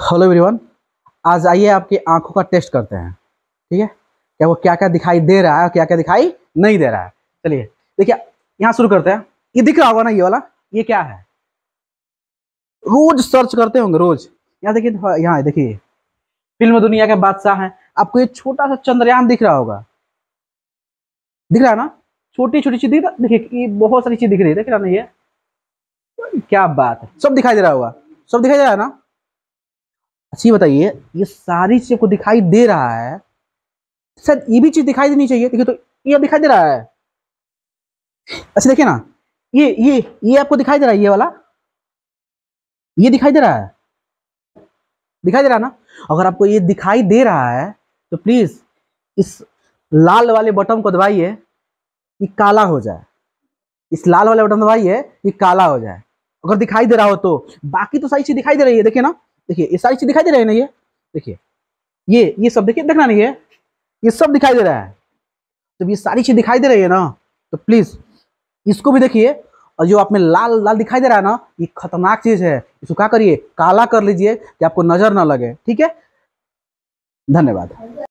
hello everyone आज आइए आपकी आंखों का टेस्ट करते हैं ठीक है क्या वो क्या क्या दिखाई दे रहा है और क्या क्या दिखाई नहीं दे रहा है चलिए देखिए यहाँ शुरू करते हैं ये दिख रहा होगा ना ये वाला ये क्या है रोज सर्च करते होंगे रोज यहाँ देखिए हाँ, यहाँ देखिए फिल्म दुनिया के बादशाह हैं आपको ये छोटा सा चंद्रयान दिख रहा होगा दिख रहा है ना छोटी छोटी चीज दिख रहा देखिए ये बहुत सारी चीज दिख रही है दिख रहा नहीं है क्या बात है सब दिखाई दे रहा होगा सब दिखाई दे रहा है ना अच्छी बताइए ये सारी चीज को दिखाई दे रहा है शायद ये भी चीज दिखाई देनी चाहिए देखिए तो ये दिखाई दे रहा है अच्छा देखिए ना ये ये ये आपको दिखाई दे रहा है ये वाला ये दिखाई दे रहा है दिखाई दे रहा है ना अगर आपको ये दिखाई दे रहा है तो प्लीज इस लाल वाले बटन को दबाइए कि काला हो जाए इस लाल वाले बटन दबाइए कि काला हो जाए अगर दिखाई दे रहा हो तो बाकी तो सारी चीज दिखाई दे रही है देखिए ना देखिए ये सारी चीज दिखाई दे रहे हैं ना ये देखिए ये ये सब देखिए देखना नहीं है ये सब दिखाई दे रहा है जब ये सारी चीज दिखाई दे रही है ना तो प्लीज इसको भी देखिए और जो आप में लाल लाल दिखाई दे रहा है ना ये खतरनाक चीज है इसको क्या करिए काला कर लीजिए कि आपको नजर ना लगे ठीक है धन्यवाद